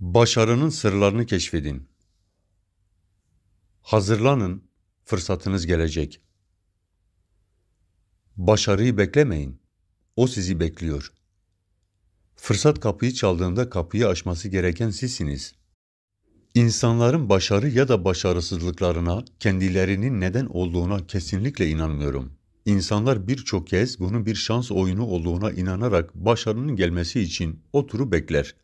Başarının sırlarını keşfedin. Hazırlanın, fırsatınız gelecek. Başarıyı beklemeyin. O sizi bekliyor. Fırsat kapıyı çaldığında kapıyı açması gereken sizsiniz. İnsanların başarı ya da başarısızlıklarına, kendilerinin neden olduğuna kesinlikle inanmıyorum. İnsanlar birçok kez bunun bir şans oyunu olduğuna inanarak başarının gelmesi için oturup bekler.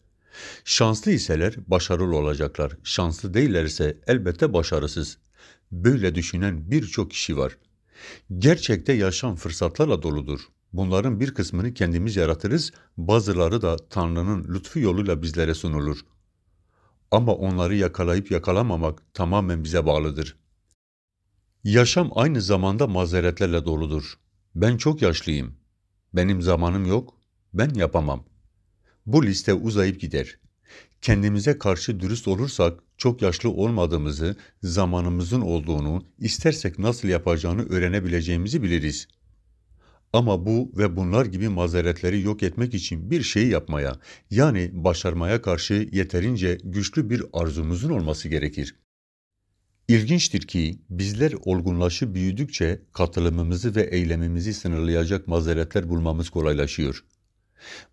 Şanslı iseler başarılı olacaklar. Şanslı değillerse elbette başarısız. Böyle düşünen birçok kişi var. Gerçekte yaşam fırsatlarla doludur. Bunların bir kısmını kendimiz yaratırız, bazıları da Tanrı'nın lütfu yoluyla bizlere sunulur. Ama onları yakalayıp yakalamamak tamamen bize bağlıdır. Yaşam aynı zamanda mazeretlerle doludur. Ben çok yaşlıyım. Benim zamanım yok. Ben yapamam bu liste uzayıp gider. Kendimize karşı dürüst olursak çok yaşlı olmadığımızı, zamanımızın olduğunu, istersek nasıl yapacağını öğrenebileceğimizi biliriz. Ama bu ve bunlar gibi mazeretleri yok etmek için bir şey yapmaya, yani başarmaya karşı yeterince güçlü bir arzumuzun olması gerekir. İlginçtir ki bizler olgunlaşı büyüdükçe katılımımızı ve eylemimizi sınırlayacak mazeretler bulmamız kolaylaşıyor.''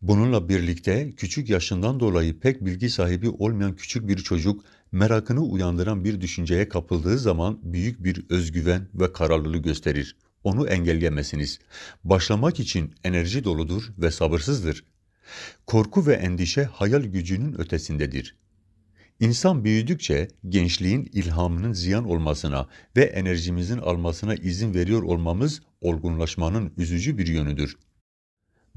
Bununla birlikte küçük yaşından dolayı pek bilgi sahibi olmayan küçük bir çocuk merakını uyandıran bir düşünceye kapıldığı zaman büyük bir özgüven ve kararlılığı gösterir. Onu engelleyemezsiniz. Başlamak için enerji doludur ve sabırsızdır. Korku ve endişe hayal gücünün ötesindedir. İnsan büyüdükçe gençliğin ilhamının ziyan olmasına ve enerjimizin almasına izin veriyor olmamız olgunlaşmanın üzücü bir yönüdür.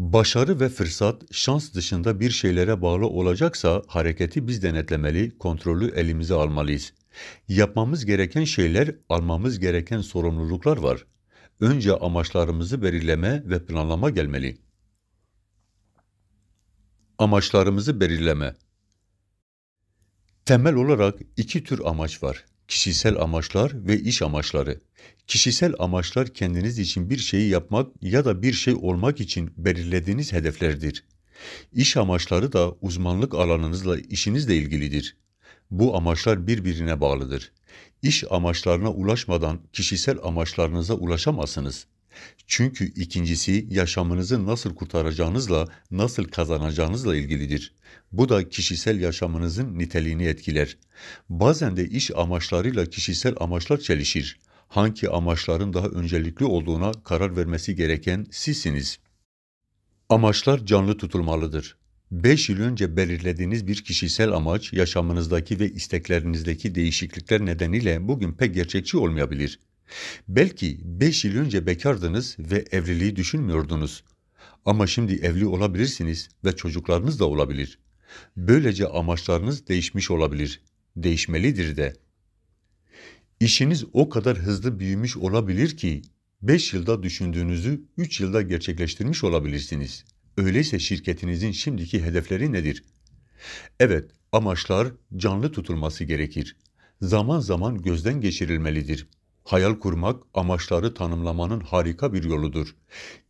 Başarı ve fırsat şans dışında bir şeylere bağlı olacaksa hareketi biz denetlemeli, kontrolü elimize almalıyız. Yapmamız gereken şeyler, almamız gereken sorumluluklar var. Önce amaçlarımızı belirleme ve planlama gelmeli. Amaçlarımızı belirleme Temel olarak iki tür amaç var kişisel amaçlar ve iş amaçları. Kişisel amaçlar kendiniz için bir şeyi yapmak ya da bir şey olmak için belirlediğiniz hedeflerdir. İş amaçları da uzmanlık alanınızla işinizle ilgilidir. Bu amaçlar birbirine bağlıdır. İş amaçlarına ulaşmadan kişisel amaçlarınıza ulaşamazsınız. Çünkü ikincisi yaşamınızı nasıl kurtaracağınızla, nasıl kazanacağınızla ilgilidir. Bu da kişisel yaşamınızın niteliğini etkiler. Bazen de iş amaçlarıyla kişisel amaçlar çelişir. Hangi amaçların daha öncelikli olduğuna karar vermesi gereken sizsiniz. Amaçlar canlı tutulmalıdır. 5 yıl önce belirlediğiniz bir kişisel amaç yaşamınızdaki ve isteklerinizdeki değişiklikler nedeniyle bugün pek gerçekçi olmayabilir. Belki beş yıl önce bekardınız ve evliliği düşünmüyordunuz. Ama şimdi evli olabilirsiniz ve çocuklarınız da olabilir. Böylece amaçlarınız değişmiş olabilir. Değişmelidir de. İşiniz o kadar hızlı büyümüş olabilir ki 5 yılda düşündüğünüzü 3 yılda gerçekleştirmiş olabilirsiniz. Öyleyse şirketinizin şimdiki hedefleri nedir? Evet, amaçlar canlı tutulması gerekir. Zaman zaman gözden geçirilmelidir hayal kurmak amaçları tanımlamanın harika bir yoludur.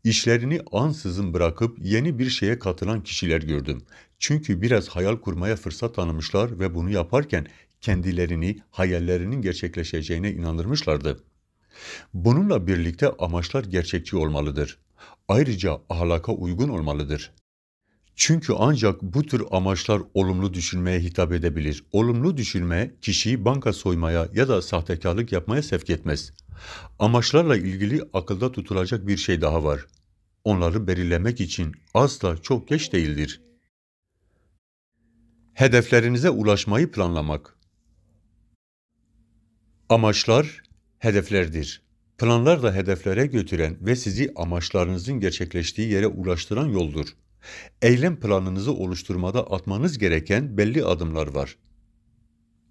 İşlerini ansızın bırakıp yeni bir şeye katılan kişiler gördüm. Çünkü biraz hayal kurmaya fırsat tanımışlar ve bunu yaparken kendilerini hayallerinin gerçekleşeceğine inandırmışlardı. Bununla birlikte amaçlar gerçekçi olmalıdır. Ayrıca ahlaka uygun olmalıdır. Çünkü ancak bu tür amaçlar olumlu düşünmeye hitap edebilir. Olumlu düşünme kişiyi banka soymaya ya da sahtekarlık yapmaya sevk etmez. Amaçlarla ilgili akılda tutulacak bir şey daha var. Onları belirlemek için asla çok geç değildir. Hedeflerinize ulaşmayı planlamak Amaçlar hedeflerdir. Planlar da hedeflere götüren ve sizi amaçlarınızın gerçekleştiği yere ulaştıran yoldur. Eylem planınızı oluşturmada atmanız gereken belli adımlar var.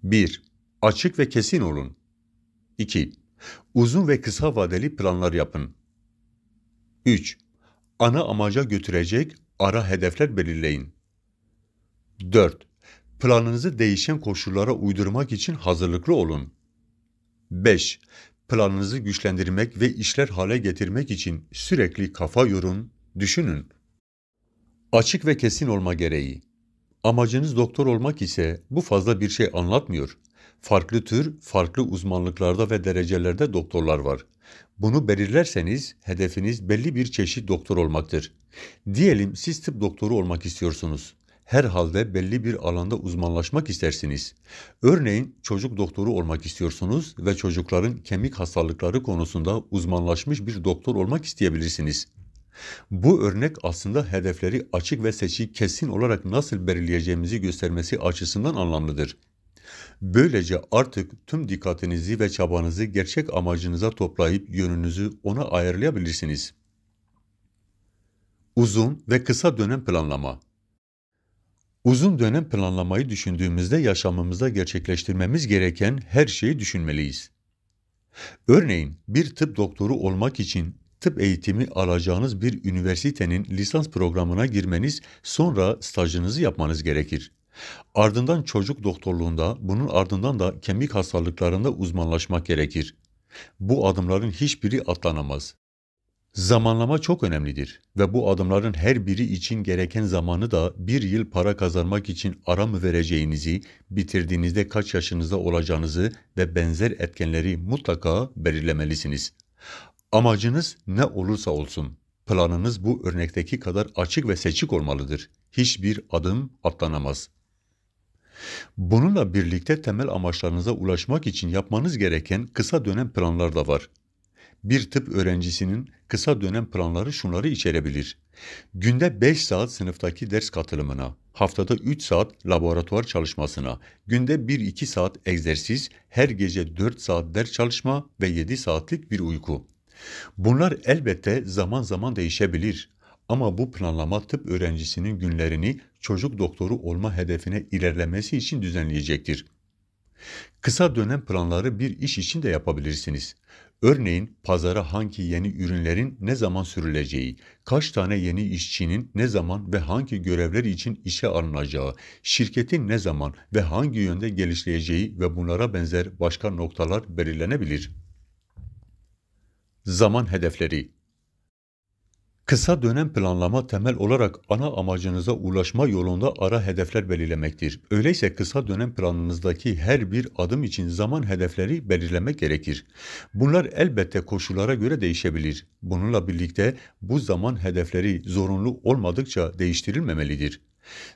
1. Açık ve kesin olun. 2. Uzun ve kısa vadeli planlar yapın. 3. Ana amaca götürecek ara hedefler belirleyin. 4. Planınızı değişen koşullara uydurmak için hazırlıklı olun. 5. Planınızı güçlendirmek ve işler hale getirmek için sürekli kafa yorun, düşünün. Açık ve kesin olma gereği. Amacınız doktor olmak ise bu fazla bir şey anlatmıyor. Farklı tür, farklı uzmanlıklarda ve derecelerde doktorlar var. Bunu belirlerseniz hedefiniz belli bir çeşit doktor olmaktır. Diyelim siz tıp doktoru olmak istiyorsunuz. Herhalde belli bir alanda uzmanlaşmak istersiniz. Örneğin çocuk doktoru olmak istiyorsunuz ve çocukların kemik hastalıkları konusunda uzmanlaşmış bir doktor olmak isteyebilirsiniz. Bu örnek aslında hedefleri açık ve seçik kesin olarak nasıl belirleyeceğimizi göstermesi açısından anlamlıdır. Böylece artık tüm dikkatinizi ve çabanızı gerçek amacınıza toplayıp yönünüzü ona ayarlayabilirsiniz. Uzun ve kısa dönem planlama Uzun dönem planlamayı düşündüğümüzde yaşamımızda gerçekleştirmemiz gereken her şeyi düşünmeliyiz. Örneğin bir tıp doktoru olmak için tıp eğitimi alacağınız bir üniversitenin lisans programına girmeniz sonra stajınızı yapmanız gerekir. Ardından çocuk doktorluğunda, bunun ardından da kemik hastalıklarında uzmanlaşmak gerekir. Bu adımların hiçbiri atlanamaz. Zamanlama çok önemlidir ve bu adımların her biri için gereken zamanı da bir yıl para kazanmak için ara mı vereceğinizi, bitirdiğinizde kaç yaşınızda olacağınızı ve benzer etkenleri mutlaka belirlemelisiniz. Amacınız ne olursa olsun, planınız bu örnekteki kadar açık ve seçik olmalıdır. Hiçbir adım atlanamaz. Bununla birlikte temel amaçlarınıza ulaşmak için yapmanız gereken kısa dönem planlar da var. Bir tıp öğrencisinin kısa dönem planları şunları içerebilir. Günde 5 saat sınıftaki ders katılımına, haftada 3 saat laboratuvar çalışmasına, günde 1-2 saat egzersiz, her gece 4 saat ders çalışma ve 7 saatlik bir uyku. Bunlar elbette zaman zaman değişebilir ama bu planlama tıp öğrencisinin günlerini çocuk doktoru olma hedefine ilerlemesi için düzenleyecektir. Kısa dönem planları bir iş için de yapabilirsiniz. Örneğin pazara hangi yeni ürünlerin ne zaman sürüleceği, kaç tane yeni işçinin ne zaman ve hangi görevler için işe alınacağı, şirketin ne zaman ve hangi yönde gelişleyeceği ve bunlara benzer başka noktalar belirlenebilir.'' Zaman hedefleri Kısa dönem planlama temel olarak ana amacınıza ulaşma yolunda ara hedefler belirlemektir. Öyleyse kısa dönem planınızdaki her bir adım için zaman hedefleri belirlemek gerekir. Bunlar elbette koşullara göre değişebilir. Bununla birlikte bu zaman hedefleri zorunlu olmadıkça değiştirilmemelidir.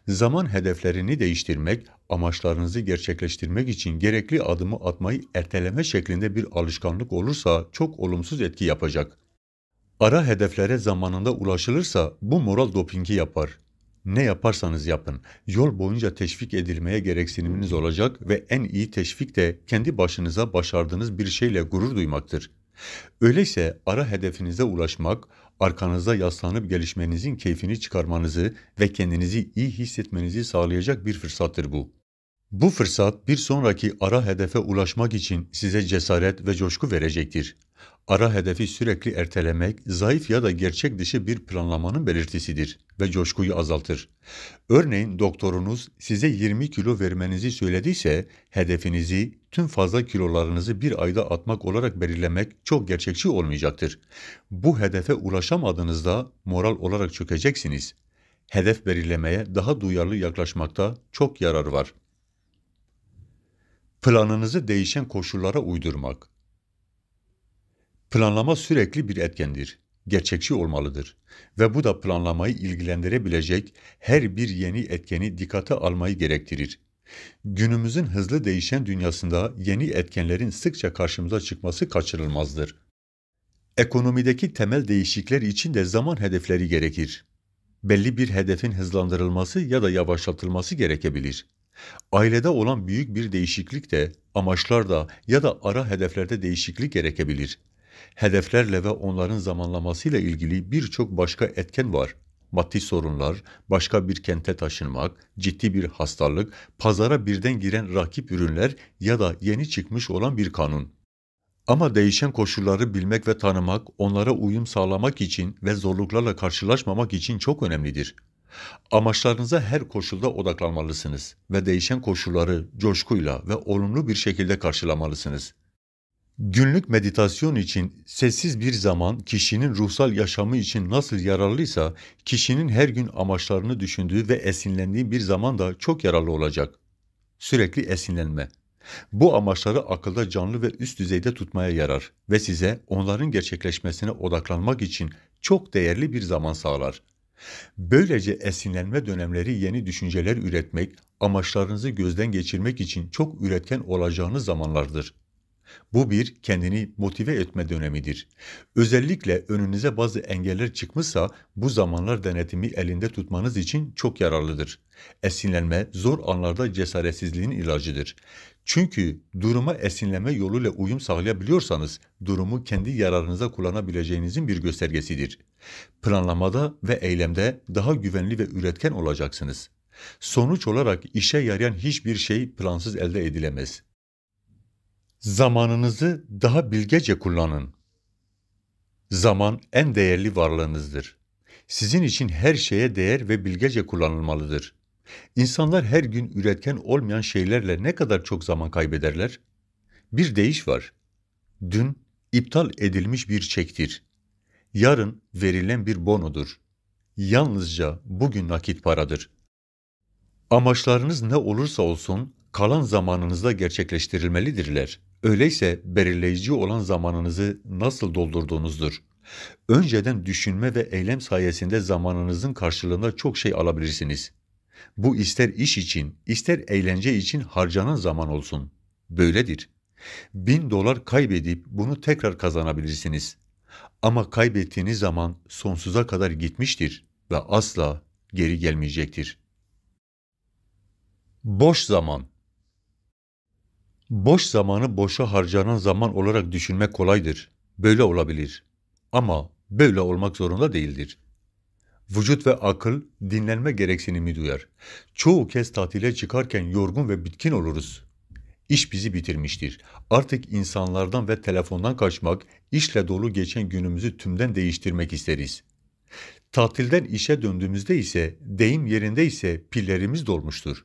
Zaman hedeflerini değiştirmek, amaçlarınızı gerçekleştirmek için gerekli adımı atmayı erteleme şeklinde bir alışkanlık olursa çok olumsuz etki yapacak. Ara hedeflere zamanında ulaşılırsa bu moral dopingi yapar. Ne yaparsanız yapın, yol boyunca teşvik edilmeye gereksiniminiz olacak ve en iyi teşvik de kendi başınıza başardığınız bir şeyle gurur duymaktır. Öyleyse ara hedefinize ulaşmak, arkanızda yaslanıp gelişmenizin keyfini çıkarmanızı ve kendinizi iyi hissetmenizi sağlayacak bir fırsattır bu. Bu fırsat bir sonraki ara hedefe ulaşmak için size cesaret ve coşku verecektir. Ara hedefi sürekli ertelemek, zayıf ya da gerçek dışı bir planlamanın belirtisidir ve coşkuyu azaltır. Örneğin doktorunuz size 20 kilo vermenizi söylediyse, hedefinizi tüm fazla kilolarınızı bir ayda atmak olarak belirlemek çok gerçekçi olmayacaktır. Bu hedefe ulaşamadığınızda moral olarak çökeceksiniz. Hedef belirlemeye daha duyarlı yaklaşmakta çok yarar var. Planınızı değişen koşullara uydurmak Planlama sürekli bir etkendir. Gerçekçi olmalıdır ve bu da planlamayı ilgilendirebilecek her bir yeni etkeni dikkate almayı gerektirir. Günümüzün hızlı değişen dünyasında yeni etkenlerin sıkça karşımıza çıkması kaçırılmazdır. Ekonomideki temel değişikler için de zaman hedefleri gerekir. Belli bir hedefin hızlandırılması ya da yavaşlatılması gerekebilir. Ailede olan büyük bir değişiklik de amaçlarda ya da ara hedeflerde değişiklik gerekebilir hedeflerle ve onların zamanlamasıyla ilgili birçok başka etken var. Maddi sorunlar, başka bir kente taşınmak, ciddi bir hastalık, pazara birden giren rakip ürünler ya da yeni çıkmış olan bir kanun. Ama değişen koşulları bilmek ve tanımak, onlara uyum sağlamak için ve zorluklarla karşılaşmamak için çok önemlidir. Amaçlarınıza her koşulda odaklanmalısınız ve değişen koşulları coşkuyla ve olumlu bir şekilde karşılamalısınız. Günlük meditasyon için sessiz bir zaman kişinin ruhsal yaşamı için nasıl yararlıysa, kişinin her gün amaçlarını düşündüğü ve esinlendiği bir zaman da çok yararlı olacak. Sürekli esinlenme. Bu amaçları akılda canlı ve üst düzeyde tutmaya yarar ve size onların gerçekleşmesine odaklanmak için çok değerli bir zaman sağlar. Böylece esinlenme dönemleri yeni düşünceler üretmek, amaçlarınızı gözden geçirmek için çok üretken olacağınız zamanlardır. Bu bir kendini motive etme dönemidir. Özellikle önünüze bazı engeller çıkmışsa bu zamanlar denetimi elinde tutmanız için çok yararlıdır. Esinlenme zor anlarda cesaretsizliğin ilacıdır. Çünkü duruma esinleme yoluyla uyum sağlayabiliyorsanız durumu kendi yararınıza kullanabileceğinizin bir göstergesidir. Planlamada ve eylemde daha güvenli ve üretken olacaksınız. Sonuç olarak işe yarayan hiçbir şey plansız elde edilemez. Zamanınızı daha bilgece kullanın. Zaman en değerli varlığınızdır. Sizin için her şeye değer ve bilgece kullanılmalıdır. İnsanlar her gün üretken olmayan şeylerle ne kadar çok zaman kaybederler? Bir değiş var. Dün iptal edilmiş bir çektir. Yarın verilen bir bonodur. Yalnızca bugün nakit paradır. Amaçlarınız ne olursa olsun kalan zamanınızda gerçekleştirilmelidirler. Öyleyse belirleyici olan zamanınızı nasıl doldurduğunuzdur. Önceden düşünme ve eylem sayesinde zamanınızın karşılığında çok şey alabilirsiniz. Bu ister iş için, ister eğlence için harcanan zaman olsun. Böyledir. Bin dolar kaybedip bunu tekrar kazanabilirsiniz. Ama kaybettiğiniz zaman sonsuza kadar gitmiştir ve asla geri gelmeyecektir. Boş zaman Boş zamanı boşa harcanan zaman olarak düşünmek kolaydır. Böyle olabilir. Ama böyle olmak zorunda değildir. Vücut ve akıl dinlenme gereksinimi duyar. Çoğu kez tatile çıkarken yorgun ve bitkin oluruz. İş bizi bitirmiştir. Artık insanlardan ve telefondan kaçmak, işle dolu geçen günümüzü tümden değiştirmek isteriz. Tatilden işe döndüğümüzde ise, deyim yerinde ise pillerimiz dolmuştur.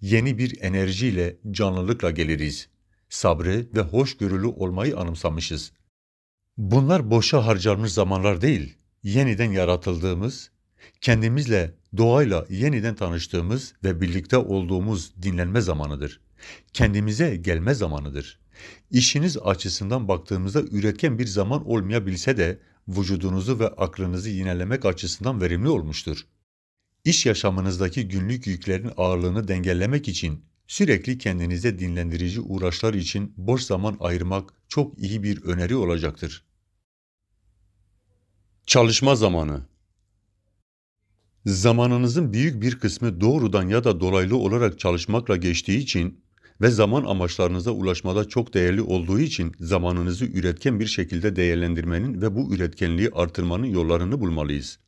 Yeni bir enerjiyle, canlılıkla geliriz. Sabrı ve hoşgörülü olmayı anımsamışız. Bunlar boşa harcanmış zamanlar değil, yeniden yaratıldığımız, kendimizle, doğayla yeniden tanıştığımız ve birlikte olduğumuz dinlenme zamanıdır. Kendimize gelme zamanıdır. İşiniz açısından baktığımızda üretken bir zaman olmayabilse de vücudunuzu ve aklınızı yinelemek açısından verimli olmuştur. İş yaşamınızdaki günlük yüklerin ağırlığını dengelemek için sürekli kendinize dinlendirici uğraşlar için boş zaman ayırmak çok iyi bir öneri olacaktır. Çalışma zamanı Zamanınızın büyük bir kısmı doğrudan ya da dolaylı olarak çalışmakla geçtiği için ve zaman amaçlarınıza ulaşmada çok değerli olduğu için zamanınızı üretken bir şekilde değerlendirmenin ve bu üretkenliği artırmanın yollarını bulmalıyız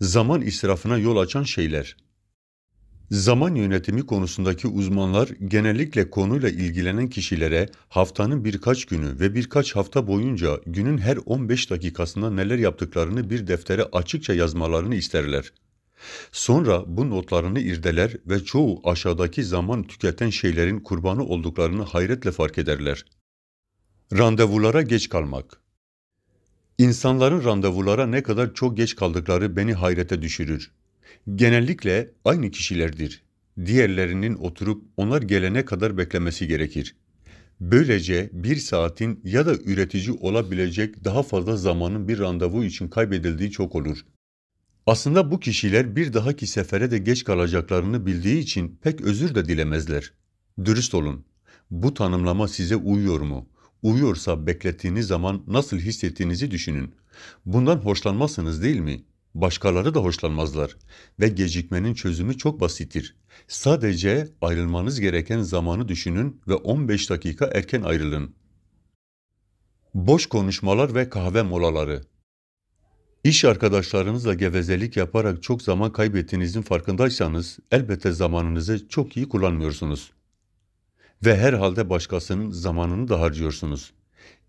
zaman israfına yol açan şeyler. Zaman yönetimi konusundaki uzmanlar genellikle konuyla ilgilenen kişilere haftanın birkaç günü ve birkaç hafta boyunca günün her 15 dakikasında neler yaptıklarını bir deftere açıkça yazmalarını isterler. Sonra bu notlarını irdeler ve çoğu aşağıdaki zaman tüketen şeylerin kurbanı olduklarını hayretle fark ederler. Randevulara geç kalmak İnsanların randevulara ne kadar çok geç kaldıkları beni hayrete düşürür. Genellikle aynı kişilerdir. Diğerlerinin oturup onlar gelene kadar beklemesi gerekir. Böylece bir saatin ya da üretici olabilecek daha fazla zamanın bir randevu için kaybedildiği çok olur. Aslında bu kişiler bir dahaki sefere de geç kalacaklarını bildiği için pek özür de dilemezler. Dürüst olun. Bu tanımlama size uyuyor mu? Uyuyorsa beklettiğiniz zaman nasıl hissettiğinizi düşünün. Bundan hoşlanmazsınız değil mi? Başkaları da hoşlanmazlar ve gecikmenin çözümü çok basittir. Sadece ayrılmanız gereken zamanı düşünün ve 15 dakika erken ayrılın. Boş konuşmalar ve kahve molaları İş arkadaşlarınızla gevezelik yaparak çok zaman kaybettiğinizin farkındaysanız elbette zamanınızı çok iyi kullanmıyorsunuz ve herhalde başkasının zamanını da harcıyorsunuz.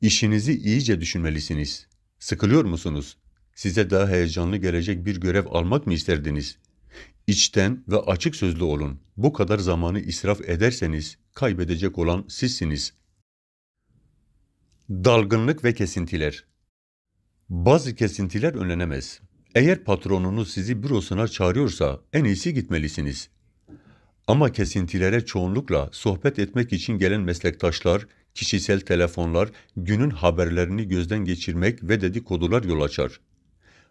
İşinizi iyice düşünmelisiniz. Sıkılıyor musunuz? Size daha heyecanlı gelecek bir görev almak mı isterdiniz? İçten ve açık sözlü olun. Bu kadar zamanı israf ederseniz kaybedecek olan sizsiniz. Dalgınlık ve kesintiler Bazı kesintiler önlenemez. Eğer patronunuz sizi bürosuna çağırıyorsa en iyisi gitmelisiniz. Ama kesintilere çoğunlukla sohbet etmek için gelen meslektaşlar, kişisel telefonlar, günün haberlerini gözden geçirmek ve dedikodular yol açar.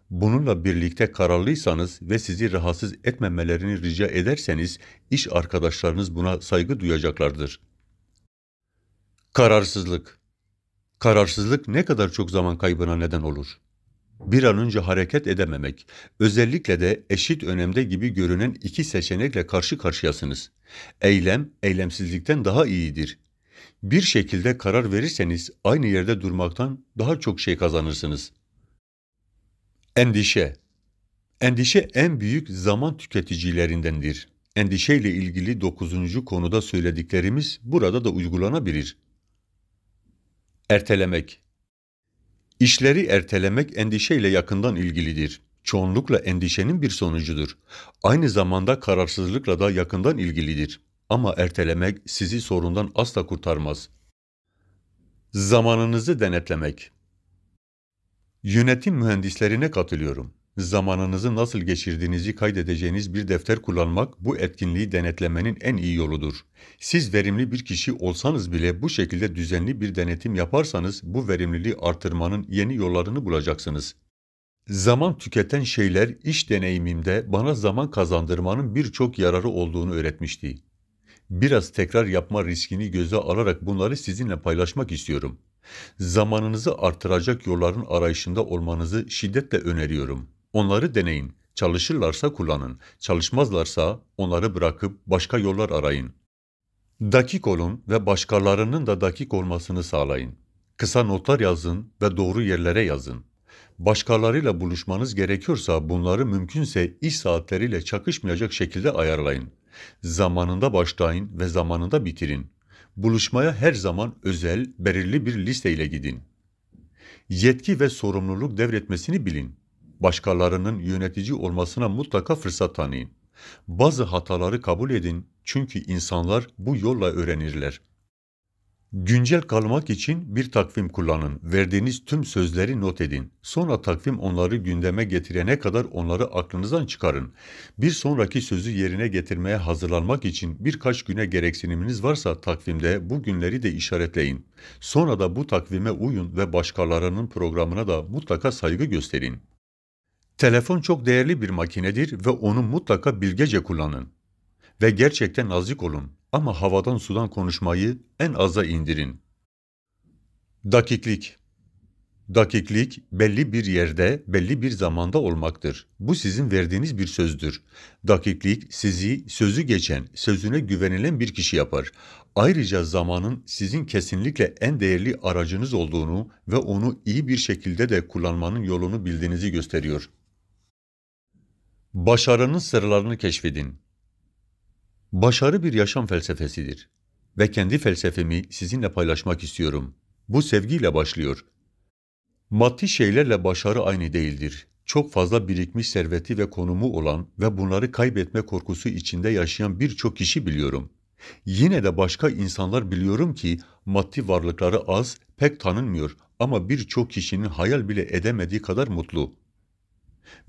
Bununla birlikte kararlıysanız ve sizi rahatsız etmemelerini rica ederseniz iş arkadaşlarınız buna saygı duyacaklardır. Kararsızlık Kararsızlık ne kadar çok zaman kaybına neden olur? bir an önce hareket edememek, özellikle de eşit önemde gibi görünen iki seçenekle karşı karşıyasınız. Eylem, eylemsizlikten daha iyidir. Bir şekilde karar verirseniz aynı yerde durmaktan daha çok şey kazanırsınız. Endişe Endişe en büyük zaman tüketicilerindendir. Endişeyle ilgili dokuzuncu konuda söylediklerimiz burada da uygulanabilir. Ertelemek İşleri ertelemek endişeyle yakından ilgilidir. Çoğunlukla endişenin bir sonucudur. Aynı zamanda kararsızlıkla da yakından ilgilidir. Ama ertelemek sizi sorundan asla kurtarmaz. Zamanınızı denetlemek Yönetim mühendislerine katılıyorum. Zamanınızı nasıl geçirdiğinizi kaydedeceğiniz bir defter kullanmak bu etkinliği denetlemenin en iyi yoludur. Siz verimli bir kişi olsanız bile bu şekilde düzenli bir denetim yaparsanız bu verimliliği artırmanın yeni yollarını bulacaksınız. Zaman tüketen şeyler iş deneyimimde bana zaman kazandırmanın birçok yararı olduğunu öğretmişti. Biraz tekrar yapma riskini göze alarak bunları sizinle paylaşmak istiyorum. Zamanınızı artıracak yolların arayışında olmanızı şiddetle öneriyorum.'' Onları deneyin. Çalışırlarsa kullanın. Çalışmazlarsa onları bırakıp başka yollar arayın. Dakik olun ve başkalarının da dakik olmasını sağlayın. Kısa notlar yazın ve doğru yerlere yazın. Başkalarıyla buluşmanız gerekiyorsa bunları mümkünse iş saatleriyle çakışmayacak şekilde ayarlayın. Zamanında başlayın ve zamanında bitirin. Buluşmaya her zaman özel, belirli bir listeyle gidin. Yetki ve sorumluluk devretmesini bilin başkalarının yönetici olmasına mutlaka fırsat tanıyın. Bazı hataları kabul edin çünkü insanlar bu yolla öğrenirler. Güncel kalmak için bir takvim kullanın. Verdiğiniz tüm sözleri not edin. Sonra takvim onları gündeme getirene kadar onları aklınızdan çıkarın. Bir sonraki sözü yerine getirmeye hazırlanmak için birkaç güne gereksiniminiz varsa takvimde bu günleri de işaretleyin. Sonra da bu takvime uyun ve başkalarının programına da mutlaka saygı gösterin. Telefon çok değerli bir makinedir ve onu mutlaka bilgece kullanın. Ve gerçekten nazik olun ama havadan sudan konuşmayı en aza indirin. Dakiklik Dakiklik belli bir yerde, belli bir zamanda olmaktır. Bu sizin verdiğiniz bir sözdür. Dakiklik sizi sözü geçen, sözüne güvenilen bir kişi yapar. Ayrıca zamanın sizin kesinlikle en değerli aracınız olduğunu ve onu iyi bir şekilde de kullanmanın yolunu bildiğinizi gösteriyor. Başarının sırlarını keşfedin. Başarı bir yaşam felsefesidir ve kendi felsefemi sizinle paylaşmak istiyorum. Bu sevgiyle başlıyor. Maddi şeylerle başarı aynı değildir. Çok fazla birikmiş serveti ve konumu olan ve bunları kaybetme korkusu içinde yaşayan birçok kişi biliyorum. Yine de başka insanlar biliyorum ki maddi varlıkları az, pek tanınmıyor ama birçok kişinin hayal bile edemediği kadar mutlu.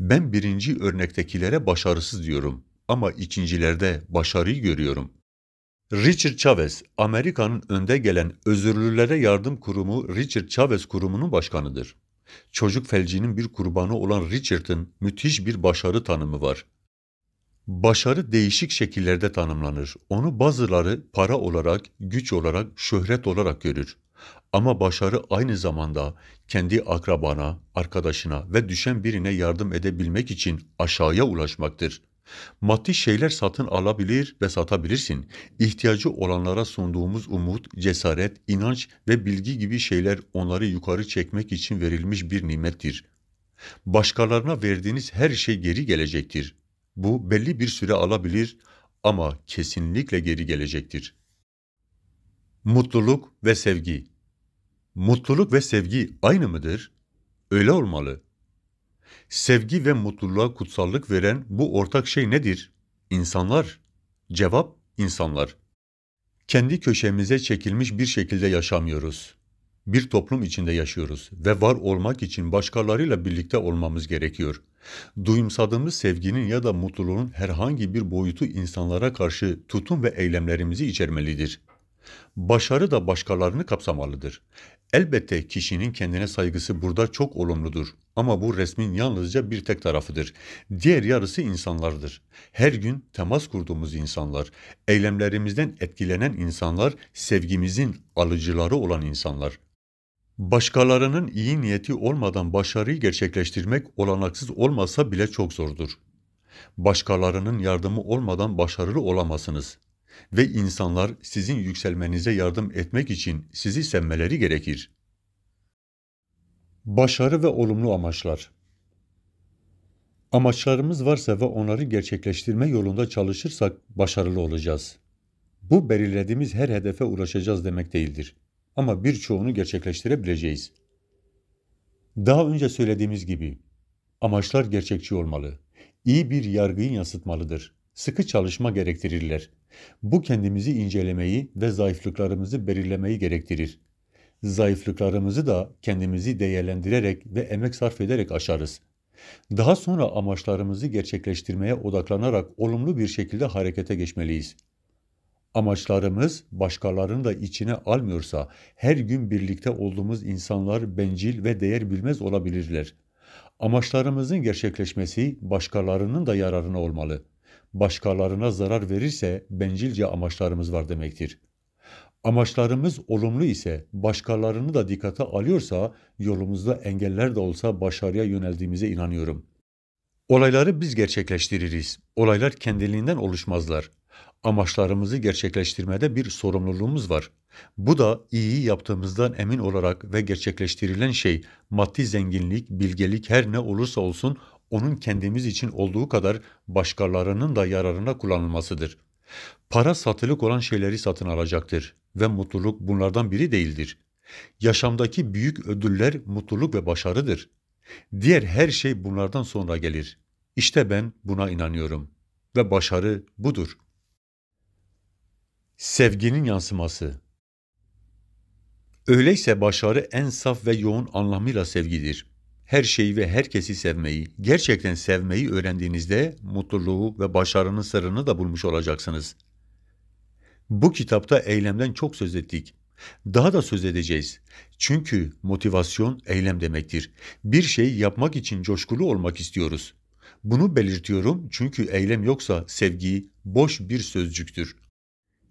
Ben birinci örnektekilere başarısız diyorum ama ikincilerde başarıyı görüyorum. Richard Chavez, Amerika'nın önde gelen özürlülere yardım kurumu Richard Chavez kurumunun başkanıdır. Çocuk felcinin bir kurbanı olan Richard'ın müthiş bir başarı tanımı var. Başarı değişik şekillerde tanımlanır. Onu bazıları para olarak, güç olarak, şöhret olarak görür. Ama başarı aynı zamanda kendi akrabana, arkadaşına ve düşen birine yardım edebilmek için aşağıya ulaşmaktır. Maddi şeyler satın alabilir ve satabilirsin. İhtiyacı olanlara sunduğumuz umut, cesaret, inanç ve bilgi gibi şeyler onları yukarı çekmek için verilmiş bir nimettir. Başkalarına verdiğiniz her şey geri gelecektir. Bu belli bir süre alabilir ama kesinlikle geri gelecektir. Mutluluk ve sevgi Mutluluk ve sevgi aynı mıdır? Öyle olmalı. Sevgi ve mutluluğa kutsallık veren bu ortak şey nedir? İnsanlar. Cevap insanlar. Kendi köşemize çekilmiş bir şekilde yaşamıyoruz. Bir toplum içinde yaşıyoruz ve var olmak için başkalarıyla birlikte olmamız gerekiyor. Duyumsadığımız sevginin ya da mutluluğun herhangi bir boyutu insanlara karşı tutum ve eylemlerimizi içermelidir. Başarı da başkalarını kapsamalıdır. Elbette kişinin kendine saygısı burada çok olumludur ama bu resmin yalnızca bir tek tarafıdır. Diğer yarısı insanlardır. Her gün temas kurduğumuz insanlar, eylemlerimizden etkilenen insanlar, sevgimizin alıcıları olan insanlar başkalarının iyi niyeti olmadan başarıyı gerçekleştirmek olanaksız olmasa bile çok zordur. Başkalarının yardımı olmadan başarılı olamazsınız ve insanlar sizin yükselmenize yardım etmek için sizi sevmeleri gerekir. Başarı ve olumlu amaçlar Amaçlarımız varsa ve onları gerçekleştirme yolunda çalışırsak başarılı olacağız. Bu belirlediğimiz her hedefe ulaşacağız demek değildir ama birçoğunu gerçekleştirebileceğiz. Daha önce söylediğimiz gibi amaçlar gerçekçi olmalı, iyi bir yargıyı yansıtmalıdır, sıkı çalışma gerektirirler. Bu kendimizi incelemeyi ve zayıflıklarımızı belirlemeyi gerektirir. Zayıflıklarımızı da kendimizi değerlendirerek ve emek sarf ederek aşarız. Daha sonra amaçlarımızı gerçekleştirmeye odaklanarak olumlu bir şekilde harekete geçmeliyiz amaçlarımız başkalarını da içine almıyorsa her gün birlikte olduğumuz insanlar bencil ve değer bilmez olabilirler. Amaçlarımızın gerçekleşmesi başkalarının da yararına olmalı. Başkalarına zarar verirse bencilce amaçlarımız var demektir. Amaçlarımız olumlu ise, başkalarını da dikkate alıyorsa, yolumuzda engeller de olsa başarıya yöneldiğimize inanıyorum. Olayları biz gerçekleştiririz. Olaylar kendiliğinden oluşmazlar. Amaçlarımızı gerçekleştirmede bir sorumluluğumuz var. Bu da iyi yaptığımızdan emin olarak ve gerçekleştirilen şey maddi zenginlik, bilgelik her ne olursa olsun onun kendimiz için olduğu kadar başkalarının da yararına kullanılmasıdır. Para satılık olan şeyleri satın alacaktır ve mutluluk bunlardan biri değildir. Yaşamdaki büyük ödüller mutluluk ve başarıdır.'' Diğer her şey bunlardan sonra gelir. İşte ben buna inanıyorum ve başarı budur. Sevginin yansıması Öyleyse başarı en saf ve yoğun anlamıyla sevgidir. Her şeyi ve herkesi sevmeyi, gerçekten sevmeyi öğrendiğinizde mutluluğu ve başarının sırrını da bulmuş olacaksınız. Bu kitapta eylemden çok söz ettik. Daha da söz edeceğiz. Çünkü motivasyon eylem demektir. Bir şey yapmak için coşkulu olmak istiyoruz. Bunu belirtiyorum çünkü eylem yoksa sevgi boş bir sözcüktür.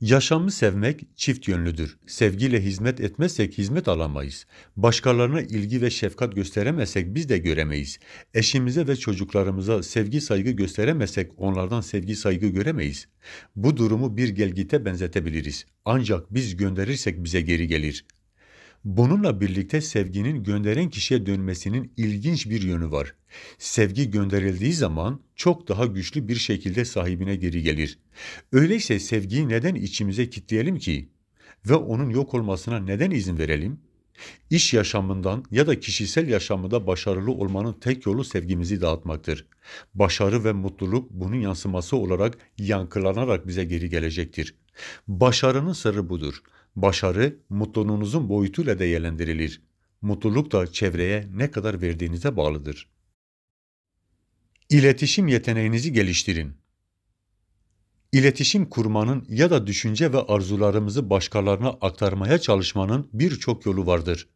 Yaşamı sevmek çift yönlüdür. Sevgiyle hizmet etmezsek hizmet alamayız. Başkalarına ilgi ve şefkat gösteremezsek biz de göremeyiz. Eşimize ve çocuklarımıza sevgi saygı gösteremezsek onlardan sevgi saygı göremeyiz. Bu durumu bir gelgite benzetebiliriz. Ancak biz gönderirsek bize geri gelir. Bununla birlikte sevginin gönderen kişiye dönmesinin ilginç bir yönü var. Sevgi gönderildiği zaman çok daha güçlü bir şekilde sahibine geri gelir. Öyleyse sevgiyi neden içimize kitleyelim ki? Ve onun yok olmasına neden izin verelim? İş yaşamından ya da kişisel yaşamında başarılı olmanın tek yolu sevgimizi dağıtmaktır. Başarı ve mutluluk bunun yansıması olarak yankılanarak bize geri gelecektir. Başarının sırrı budur. Başarı mutluluğunuzun boyutuyla değerlendirilir. Mutluluk da çevreye ne kadar verdiğinize bağlıdır. İletişim yeteneğinizi geliştirin. İletişim kurmanın ya da düşünce ve arzularımızı başkalarına aktarmaya çalışmanın birçok yolu vardır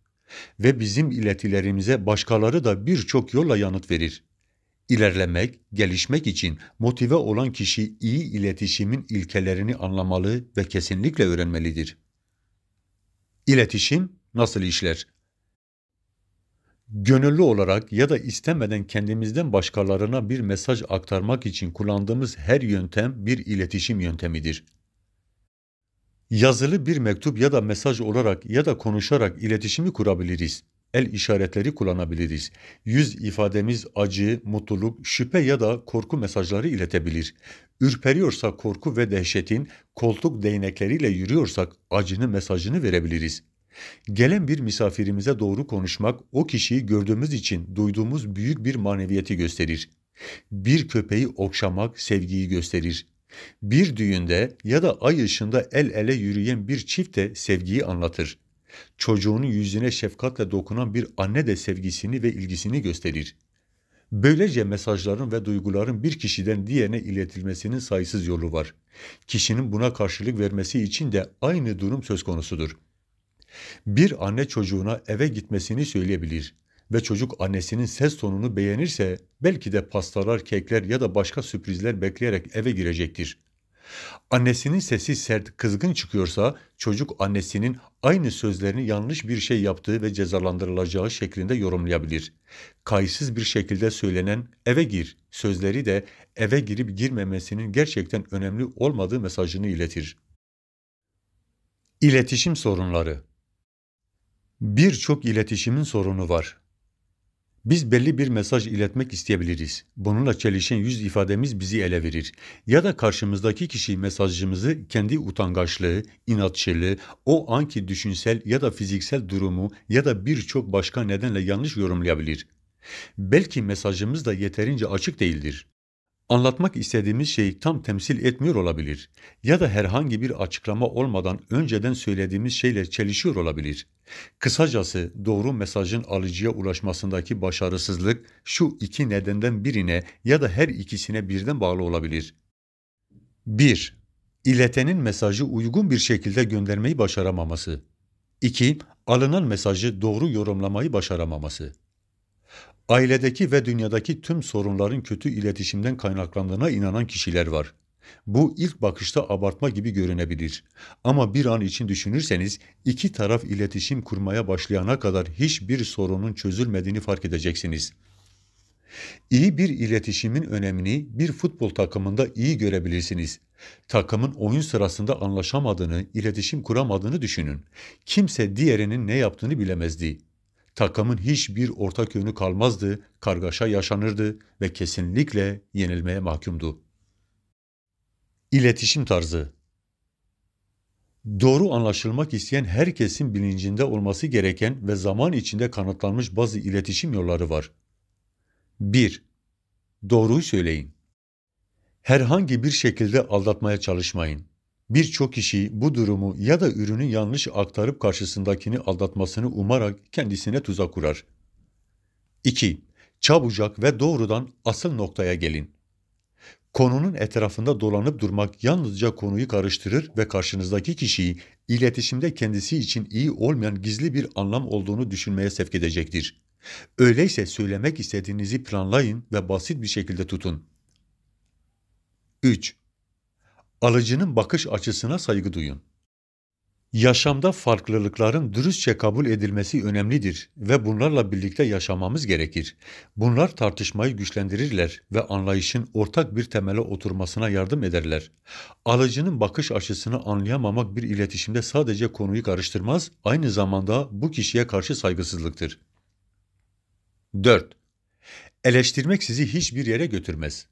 ve bizim iletilerimize başkaları da birçok yolla yanıt verir. İlerlemek, gelişmek için motive olan kişi iyi iletişimin ilkelerini anlamalı ve kesinlikle öğrenmelidir. İletişim nasıl işler? Gönüllü olarak ya da istemeden kendimizden başkalarına bir mesaj aktarmak için kullandığımız her yöntem bir iletişim yöntemidir. Yazılı bir mektup ya da mesaj olarak ya da konuşarak iletişimi kurabiliriz el işaretleri kullanabiliriz. Yüz ifademiz acı, mutluluk, şüphe ya da korku mesajları iletebilir. Ürperiyorsak korku ve dehşetin, koltuk değnekleriyle yürüyorsak acının mesajını verebiliriz. Gelen bir misafirimize doğru konuşmak o kişiyi gördüğümüz için duyduğumuz büyük bir maneviyeti gösterir. Bir köpeği okşamak sevgiyi gösterir. Bir düğünde ya da ay ışığında el ele yürüyen bir çift de sevgiyi anlatır. Çocuğunun yüzüne şefkatle dokunan bir anne de sevgisini ve ilgisini gösterir. Böylece mesajların ve duyguların bir kişiden diğerine iletilmesinin sayısız yolu var. Kişinin buna karşılık vermesi için de aynı durum söz konusudur. Bir anne çocuğuna eve gitmesini söyleyebilir ve çocuk annesinin ses tonunu beğenirse belki de pastalar, kekler ya da başka sürprizler bekleyerek eve girecektir. Annesinin sesi sert, kızgın çıkıyorsa çocuk annesinin aynı sözlerini yanlış bir şey yaptığı ve cezalandırılacağı şeklinde yorumlayabilir. Kayıtsız bir şekilde söylenen eve gir sözleri de eve girip girmemesinin gerçekten önemli olmadığı mesajını iletir. İletişim sorunları Birçok iletişimin sorunu var. Biz belli bir mesaj iletmek isteyebiliriz. Bununla çelişen yüz ifademiz bizi ele verir. Ya da karşımızdaki kişi mesajımızı kendi utangaçlığı, inatçılığı, o anki düşünsel ya da fiziksel durumu ya da birçok başka nedenle yanlış yorumlayabilir. Belki mesajımız da yeterince açık değildir. Anlatmak istediğimiz şeyi tam temsil etmiyor olabilir ya da herhangi bir açıklama olmadan önceden söylediğimiz şeyle çelişiyor olabilir. Kısacası doğru mesajın alıcıya ulaşmasındaki başarısızlık şu iki nedenden birine ya da her ikisine birden bağlı olabilir. 1. İletenin mesajı uygun bir şekilde göndermeyi başaramaması. 2. Alınan mesajı doğru yorumlamayı başaramaması. Ailedeki ve dünyadaki tüm sorunların kötü iletişimden kaynaklandığına inanan kişiler var. Bu ilk bakışta abartma gibi görünebilir. Ama bir an için düşünürseniz iki taraf iletişim kurmaya başlayana kadar hiçbir sorunun çözülmediğini fark edeceksiniz. İyi bir iletişimin önemini bir futbol takımında iyi görebilirsiniz. Takımın oyun sırasında anlaşamadığını, iletişim kuramadığını düşünün. Kimse diğerinin ne yaptığını bilemezdi. Takımın hiçbir ortak yönü kalmazdı, kargaşa yaşanırdı ve kesinlikle yenilmeye mahkumdu. İletişim tarzı Doğru anlaşılmak isteyen herkesin bilincinde olması gereken ve zaman içinde kanıtlanmış bazı iletişim yolları var. 1. Doğruyu söyleyin. Herhangi bir şekilde aldatmaya çalışmayın. Birçok kişi bu durumu ya da ürünü yanlış aktarıp karşısındakini aldatmasını umarak kendisine tuzak kurar. 2. Çabucak ve doğrudan asıl noktaya gelin. Konunun etrafında dolanıp durmak yalnızca konuyu karıştırır ve karşınızdaki kişiyi iletişimde kendisi için iyi olmayan gizli bir anlam olduğunu düşünmeye sevk edecektir. Öyleyse söylemek istediğinizi planlayın ve basit bir şekilde tutun. 3 alıcının bakış açısına saygı duyun. Yaşamda farklılıkların dürüstçe kabul edilmesi önemlidir ve bunlarla birlikte yaşamamız gerekir. Bunlar tartışmayı güçlendirirler ve anlayışın ortak bir temele oturmasına yardım ederler. Alıcının bakış açısını anlayamamak bir iletişimde sadece konuyu karıştırmaz, aynı zamanda bu kişiye karşı saygısızlıktır. 4. Eleştirmek sizi hiçbir yere götürmez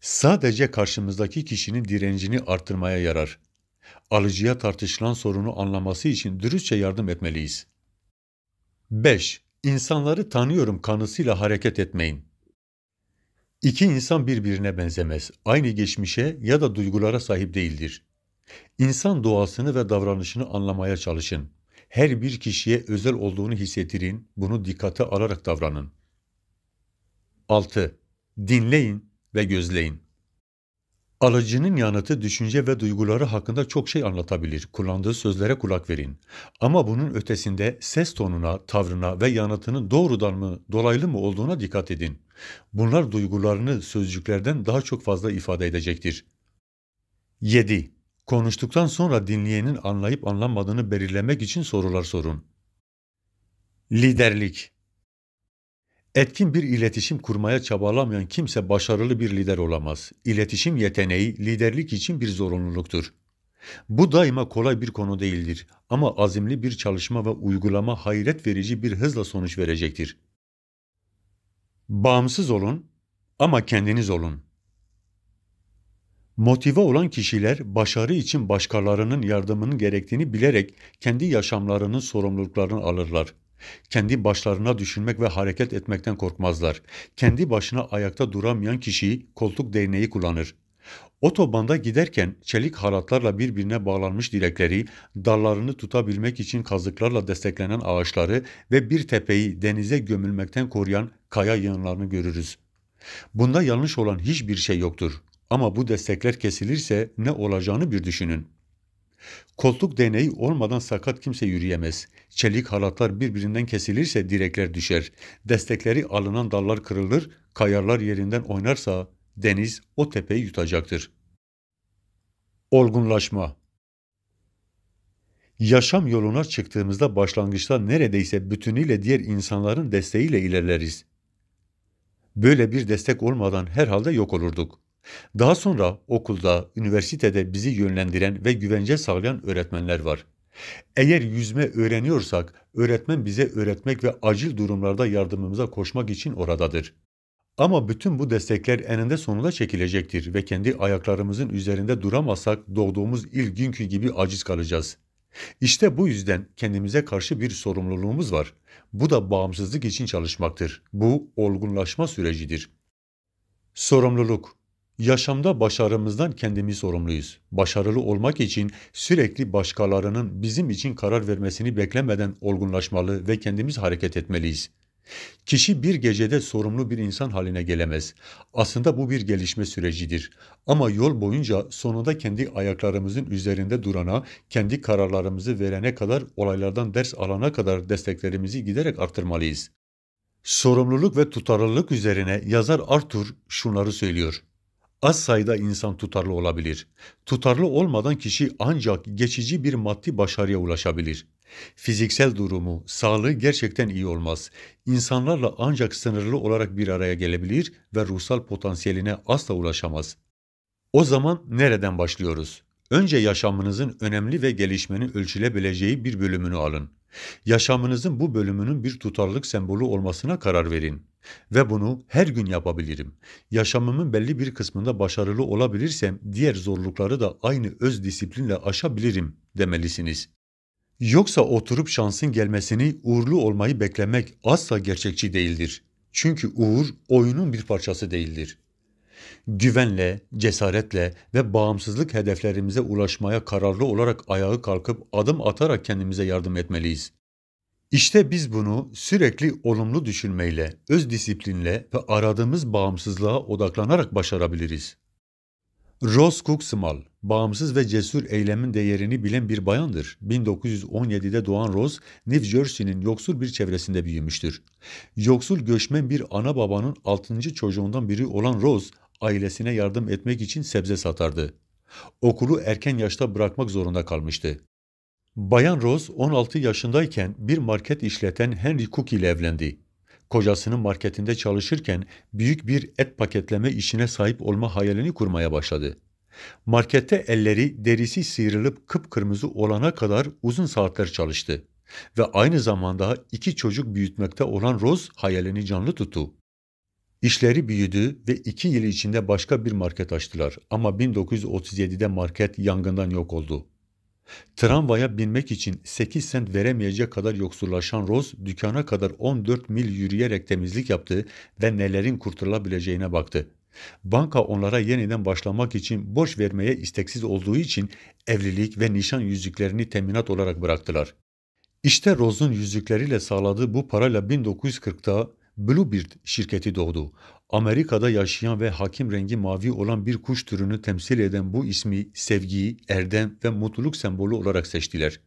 sadece karşımızdaki kişinin direncini artırmaya yarar. Alıcıya tartışılan sorunu anlaması için dürüstçe yardım etmeliyiz. 5. İnsanları tanıyorum kanısıyla hareket etmeyin. İki insan birbirine benzemez, aynı geçmişe ya da duygulara sahip değildir. İnsan doğasını ve davranışını anlamaya çalışın. Her bir kişiye özel olduğunu hissettirin, bunu dikkate alarak davranın. 6. Dinleyin, ve gözleyin. Alıcının yanıtı düşünce ve duyguları hakkında çok şey anlatabilir. Kullandığı sözlere kulak verin. Ama bunun ötesinde ses tonuna, tavrına ve yanıtının doğrudan mı, dolaylı mı olduğuna dikkat edin. Bunlar duygularını sözcüklerden daha çok fazla ifade edecektir. 7. Konuştuktan sonra dinleyenin anlayıp anlamadığını belirlemek için sorular sorun. Liderlik Etkin bir iletişim kurmaya çabalamayan kimse başarılı bir lider olamaz. İletişim yeteneği liderlik için bir zorunluluktur. Bu daima kolay bir konu değildir ama azimli bir çalışma ve uygulama hayret verici bir hızla sonuç verecektir. Bağımsız olun ama kendiniz olun. Motive olan kişiler başarı için başkalarının yardımının gerektiğini bilerek kendi yaşamlarının sorumluluklarını alırlar. Kendi başlarına düşünmek ve hareket etmekten korkmazlar. Kendi başına ayakta duramayan kişiyi koltuk değneği kullanır. Otobanda giderken çelik halatlarla birbirine bağlanmış direkleri, dallarını tutabilmek için kazıklarla desteklenen ağaçları ve bir tepeyi denize gömülmekten koruyan kaya yığınlarını görürüz. Bunda yanlış olan hiçbir şey yoktur. Ama bu destekler kesilirse ne olacağını bir düşünün. Koltuk deneyi olmadan sakat kimse yürüyemez. Çelik halatlar birbirinden kesilirse direkler düşer. Destekleri alınan dallar kırılır, kayarlar yerinden oynarsa deniz o tepeyi yutacaktır. Olgunlaşma Yaşam yoluna çıktığımızda başlangıçta neredeyse bütünüyle diğer insanların desteğiyle ilerleriz. Böyle bir destek olmadan herhalde yok olurduk. Daha sonra okulda, üniversitede bizi yönlendiren ve güvence sağlayan öğretmenler var. Eğer yüzme öğreniyorsak, öğretmen bize öğretmek ve acil durumlarda yardımımıza koşmak için oradadır. Ama bütün bu destekler eninde sonunda çekilecektir ve kendi ayaklarımızın üzerinde duramazsak doğduğumuz ilk günkü gibi aciz kalacağız. İşte bu yüzden kendimize karşı bir sorumluluğumuz var. Bu da bağımsızlık için çalışmaktır. Bu olgunlaşma sürecidir. Sorumluluk Yaşamda başarımızdan kendimiz sorumluyuz. Başarılı olmak için sürekli başkalarının bizim için karar vermesini beklemeden olgunlaşmalı ve kendimiz hareket etmeliyiz. Kişi bir gecede sorumlu bir insan haline gelemez. Aslında bu bir gelişme sürecidir. Ama yol boyunca sonunda kendi ayaklarımızın üzerinde durana, kendi kararlarımızı verene kadar olaylardan ders alana kadar desteklerimizi giderek artırmalıyız. Sorumluluk ve tutarlılık üzerine yazar Arthur şunları söylüyor. Az sayıda insan tutarlı olabilir. Tutarlı olmadan kişi ancak geçici bir maddi başarıya ulaşabilir. Fiziksel durumu, sağlığı gerçekten iyi olmaz. İnsanlarla ancak sınırlı olarak bir araya gelebilir ve ruhsal potansiyeline asla ulaşamaz. O zaman nereden başlıyoruz? Önce yaşamınızın önemli ve gelişmenin ölçülebileceği bir bölümünü alın. Yaşamınızın bu bölümünün bir tutarlılık sembolü olmasına karar verin. Ve bunu her gün yapabilirim. Yaşamımın belli bir kısmında başarılı olabilirsem diğer zorlukları da aynı öz disiplinle aşabilirim demelisiniz. Yoksa oturup şansın gelmesini uğurlu olmayı beklemek asla gerçekçi değildir. Çünkü uğur oyunun bir parçası değildir. Güvenle, cesaretle ve bağımsızlık hedeflerimize ulaşmaya kararlı olarak ayağı kalkıp adım atarak kendimize yardım etmeliyiz. İşte biz bunu sürekli olumlu düşünmeyle, öz disiplinle ve aradığımız bağımsızlığa odaklanarak başarabiliriz. Rose Cooksmall, bağımsız ve cesur eylemin değerini bilen bir bayandır. 1917'de doğan Rose, New Jersey'nin yoksul bir çevresinde büyümüştür. Yoksul göçmen bir ana babanın 6. çocuğundan biri olan Rose, ailesine yardım etmek için sebze satardı. Okulu erken yaşta bırakmak zorunda kalmıştı. Bayan Rose 16 yaşındayken bir market işleten Henry Cook ile evlendi. Kocasının marketinde çalışırken büyük bir et paketleme işine sahip olma hayalini kurmaya başladı. Markette elleri derisi sıyrılıp kıpkırmızı olana kadar uzun saatler çalıştı ve aynı zamanda iki çocuk büyütmekte olan Rose hayalini canlı tuttu. İşleri büyüdü ve iki yıl içinde başka bir market açtılar ama 1937'de market yangından yok oldu. Tramvaya binmek için 8 sent veremeyecek kadar yoksullaşan Roz, dükkana kadar 14 mil yürüyerek temizlik yaptı ve nelerin kurtarılabileceğine baktı. Banka onlara yeniden başlamak için borç vermeye isteksiz olduğu için evlilik ve nişan yüzüklerini teminat olarak bıraktılar. İşte Rose'un yüzükleriyle sağladığı bu parayla 1940'ta Bluebird şirketi doğdu. Amerika'da yaşayan ve hakim rengi mavi olan bir kuş türünü temsil eden bu ismi sevgiyi, erdem ve mutluluk sembolü olarak seçtiler.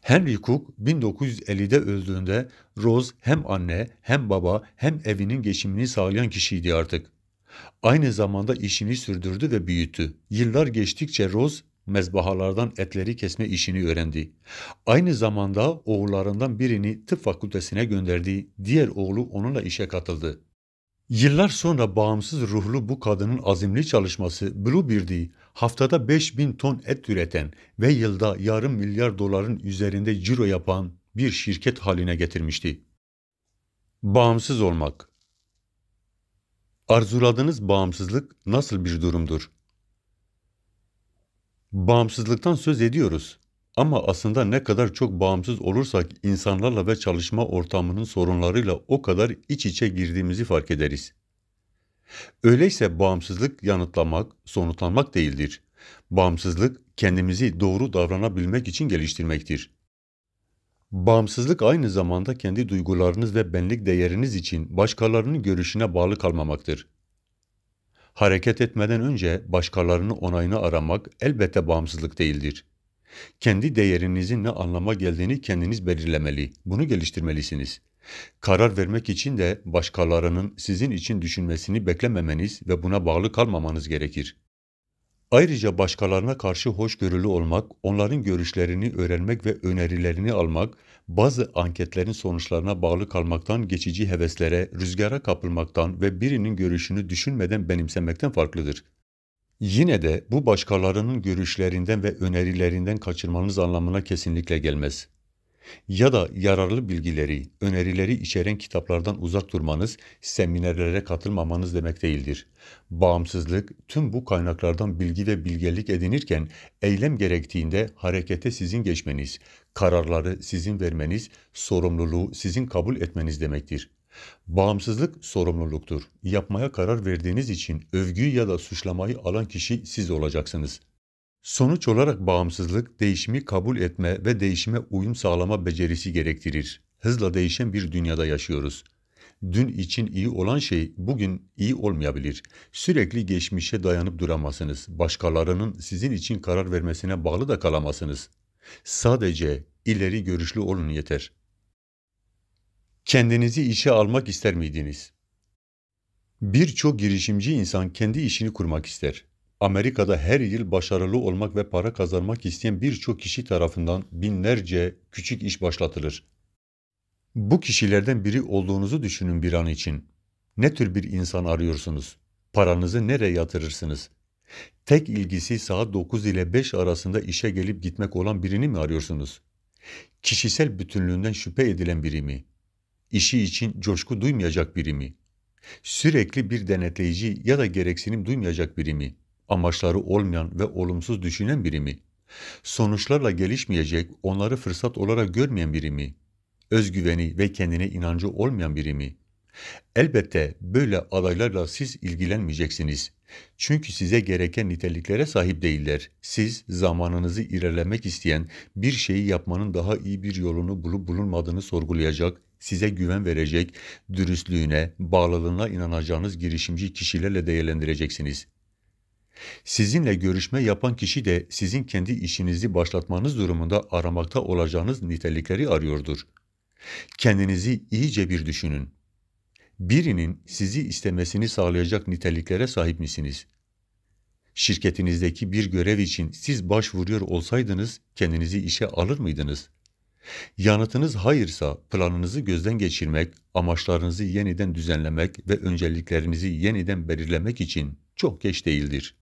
Henry Cook 1950'de öldüğünde Rose hem anne hem baba hem evinin geçimini sağlayan kişiydi artık. Aynı zamanda işini sürdürdü ve büyüttü. Yıllar geçtikçe Rose mezbahalardan etleri kesme işini öğrendi. Aynı zamanda oğullarından birini tıp fakültesine gönderdi, diğer oğlu onunla işe katıldı. Yıllar sonra bağımsız ruhlu bu kadının azimli çalışması Bluebeard'i haftada 5000 ton et üreten ve yılda yarım milyar doların üzerinde ciro yapan bir şirket haline getirmişti. Bağımsız olmak Arzuladığınız bağımsızlık nasıl bir durumdur? Bağımsızlıktan söz ediyoruz. Ama aslında ne kadar çok bağımsız olursak insanlarla ve çalışma ortamının sorunlarıyla o kadar iç içe girdiğimizi fark ederiz. Öyleyse bağımsızlık yanıtlamak, sonuçlanmak değildir. Bağımsızlık kendimizi doğru davranabilmek için geliştirmektir. Bağımsızlık aynı zamanda kendi duygularınız ve benlik değeriniz için başkalarının görüşüne bağlı kalmamaktır. Hareket etmeden önce başkalarının onayını aramak elbette bağımsızlık değildir. Kendi değerinizin ne anlama geldiğini kendiniz belirlemeli, bunu geliştirmelisiniz. Karar vermek için de başkalarının sizin için düşünmesini beklememeniz ve buna bağlı kalmamanız gerekir. Ayrıca başkalarına karşı hoşgörülü olmak, onların görüşlerini öğrenmek ve önerilerini almak, bazı anketlerin sonuçlarına bağlı kalmaktan geçici heveslere, rüzgara kapılmaktan ve birinin görüşünü düşünmeden benimsemekten farklıdır yine de bu başkalarının görüşlerinden ve önerilerinden kaçırmanız anlamına kesinlikle gelmez. Ya da yararlı bilgileri, önerileri içeren kitaplardan uzak durmanız, seminerlere katılmamanız demek değildir. Bağımsızlık, tüm bu kaynaklardan bilgi ve bilgelik edinirken, eylem gerektiğinde harekete sizin geçmeniz, kararları sizin vermeniz, sorumluluğu sizin kabul etmeniz demektir. Bağımsızlık sorumluluktur. Yapmaya karar verdiğiniz için övgüyü ya da suçlamayı alan kişi siz olacaksınız. Sonuç olarak bağımsızlık değişimi kabul etme ve değişime uyum sağlama becerisi gerektirir. Hızla değişen bir dünyada yaşıyoruz. Dün için iyi olan şey bugün iyi olmayabilir. Sürekli geçmişe dayanıp duramazsınız. Başkalarının sizin için karar vermesine bağlı da kalamazsınız. Sadece ileri görüşlü olun yeter.'' kendinizi işe almak ister miydiniz? Birçok girişimci insan kendi işini kurmak ister. Amerika'da her yıl başarılı olmak ve para kazanmak isteyen birçok kişi tarafından binlerce küçük iş başlatılır. Bu kişilerden biri olduğunuzu düşünün bir an için. Ne tür bir insan arıyorsunuz? Paranızı nereye yatırırsınız? Tek ilgisi saat 9 ile 5 arasında işe gelip gitmek olan birini mi arıyorsunuz? Kişisel bütünlüğünden şüphe edilen biri mi? işi için coşku duymayacak biri mi? Sürekli bir denetleyici ya da gereksinim duymayacak biri mi? Amaçları olmayan ve olumsuz düşünen biri mi? Sonuçlarla gelişmeyecek, onları fırsat olarak görmeyen biri mi? Özgüveni ve kendine inancı olmayan biri mi? Elbette böyle adaylarla siz ilgilenmeyeceksiniz. Çünkü size gereken niteliklere sahip değiller. Siz zamanınızı ilerlemek isteyen, bir şeyi yapmanın daha iyi bir yolunu bulup bulunmadığını sorgulayacak, size güven verecek, dürüstlüğüne, bağlılığına inanacağınız girişimci kişilerle değerlendireceksiniz. Sizinle görüşme yapan kişi de sizin kendi işinizi başlatmanız durumunda aramakta olacağınız nitelikleri arıyordur. Kendinizi iyice bir düşünün. Birinin sizi istemesini sağlayacak niteliklere sahip misiniz? Şirketinizdeki bir görev için siz başvuruyor olsaydınız kendinizi işe alır mıydınız?'' Yanıtınız hayırsa planınızı gözden geçirmek, amaçlarınızı yeniden düzenlemek ve önceliklerinizi yeniden belirlemek için çok geç değildir.